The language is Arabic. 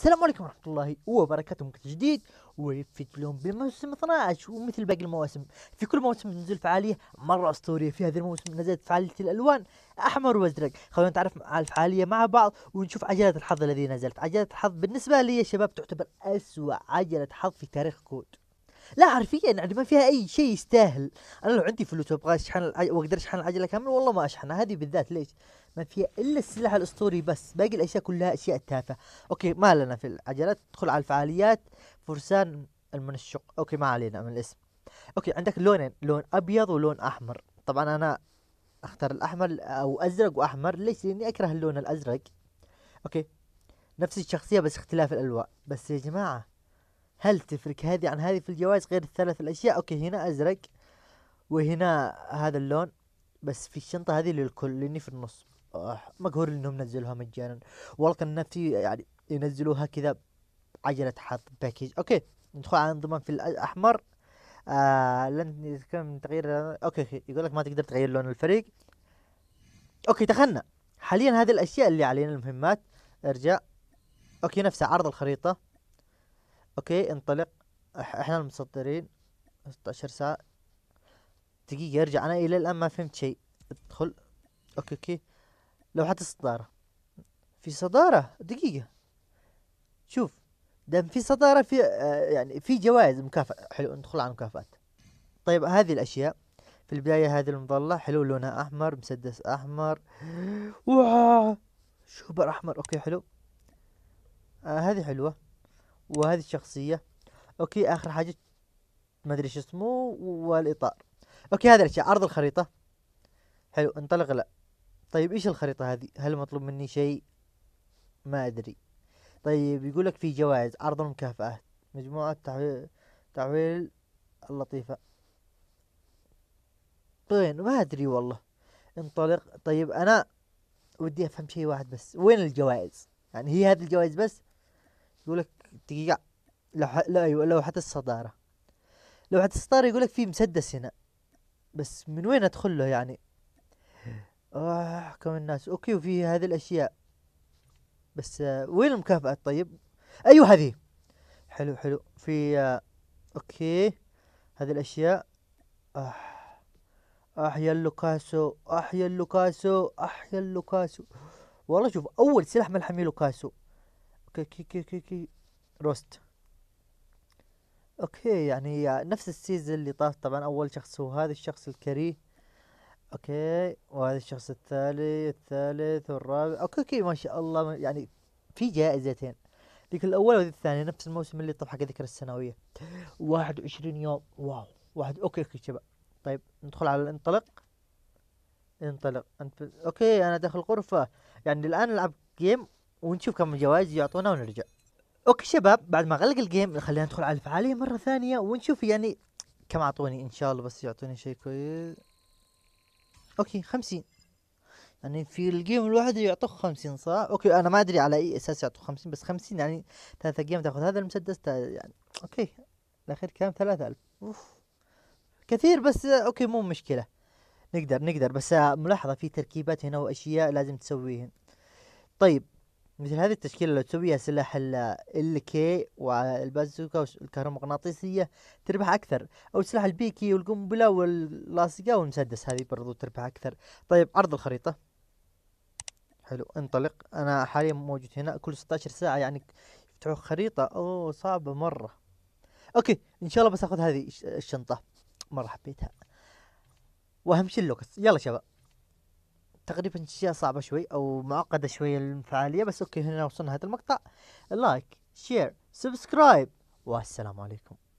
السلام عليكم ورحمة الله وبركاته من جديد وفي اليوم بموسم 12 ومثل باقي المواسم في كل موسم تنزل فعالية مرة أسطورية في هذا الموسم نزلت فعالية الألوان أحمر وأزرق خلونا نتعرف على الفعالية مع بعض ونشوف عجلة الحظ الذي نزلت عجلة الحظ بالنسبة لي يا شباب تعتبر أسوأ عجلة حظ في تاريخ كود لا حرفيا يعني ما فيها اي شيء يستاهل انا لو عندي فلوس وابغى اشحن واقدر اشحن العجله كامله والله ما اشحنها هذه بالذات ليش؟ ما فيها الا السلاح الاسطوري بس باقي الاشياء كلها اشياء تافهه اوكي ما لنا في العجلات تدخل على الفعاليات فرسان المنشق اوكي ما علينا من الاسم اوكي عندك لونين لون ابيض ولون احمر طبعا انا اختار الاحمر او ازرق واحمر ليش لاني اكره اللون الازرق اوكي نفس الشخصيه بس اختلاف الالوان بس يا جماعه هل تفرق هذه عن هذه في الجوائز غير الثلاث الأشياء أوكي هنا أزرق وهنا هذا اللون بس في الشنطة هذه للكل لأني في النص أه مقهور إنهم نزلوها مجانا والله إن في يعني ينزلوها كذا عجلة حظ باكيج أوكي ندخل على انضمام في الأحمر آه لن نتكلم من تغيير أوكي يقول لك ما تقدر تغير لون الفريق أوكي دخلنا حاليا هذه الأشياء اللي علينا المهمات ارجع أوكي نفسها عرض الخريطة اوكي انطلق احنا المتصدرين 16 ساعة دقيقة ارجع انا الى الان ما فهمت شيء ادخل اوكي اوكي لوحة الصدارة في صدارة دقيقة شوف دام في صدارة في آه، يعني في جوائز مكافأة حلو ندخل على المكافآت طيب هذه الاشياء في البداية هذه المظلة حلو لونها احمر مسدس احمر واو شوبر احمر اوكي حلو آه هذه حلوة وهذه الشخصية اوكي اخر حاجة ما ادري شو اسمه والاطار اوكي هذا الاشياء عرض الخريطة حلو انطلق لا طيب ايش الخريطة هذه هل مطلوب مني شيء ما ادري طيب يقول لك في جوائز عرض المكافآت مجموعة تحويل تحويل اللطيفة طين ما ادري والله انطلق طيب انا ودي افهم شيء واحد بس وين الجوائز يعني هي هذه الجوائز بس يقول لك دقيقه لوحه لا ايوه لوحه الصداره لوحه الصداره يقول لك في مسدس هنا بس من وين ادخل له يعني اه كم الناس اوكي وفي هذه الاشياء بس آه وين المكافأة طيب ايوه هذه حلو حلو في آه اوكي هذه الاشياء آه. احيا اللوكاسو احيا اللوكاسو احيا اللوكاسو والله شوف اول سلاح ملحمي لوكاسو كي كي كي كي روست اوكي يعني نفس السيزون اللي طاف طبعا اول شخص هو هذا الشخص الكريه اوكي وهذا الشخص الثاني الثالث والرابع اوكي اوكي ما شاء الله يعني في جائزتين ذيك الاول وذي الثاني نفس الموسم اللي طاف حق ذكرى السنويه واحد وعشرين يوم واو واحد اوكي اوكي شباب طيب ندخل على الانطلق انطلق انت اوكي انا داخل غرفه يعني الان العب جيم ونشوف كم جوائز يعطونا ونرجع اوكي شباب بعد ما غلق الجيم خلينا ندخل على الفعاليه مره ثانيه ونشوف يعني كم اعطوني ان شاء الله بس يعطوني شيء كويس اوكي خمسين يعني في الجيم الواحد يعطوك خمسين صح؟ اوكي انا ما ادري على اي اساس يعطوك خمسين بس خمسين يعني ثلاثة جيم تاخذ هذا المسدس يعني اوكي الاخير كم ثلاثة الف اوف كثير بس اوكي مو مشكلة نقدر نقدر بس آه، ملاحظة في تركيبات هنا واشياء لازم تسويهن طيب مثل هذه التشكيلة لو تسويها سلاح ال كي والبازوكا والكهرومغناطيسية تربح أكثر أو سلاح البيكي والقنبلة واللاصقة والمسدس هذه برضو تربح أكثر طيب عرض الخريطة حلو انطلق أنا حاليا موجود هنا كل 16 ساعة يعني يفتحوا خريطة أوه صعبة مرة أوكي إن شاء الله بس أخذ هذه الشنطة مرة حبيتها وأهم شي اللوكس يلا شباب تقريبا اشياء صعبه شوي او معقده شوي الفعاليه بس اوكي هنا وصلنا هذا المقطع لايك شير سبسكرايب والسلام عليكم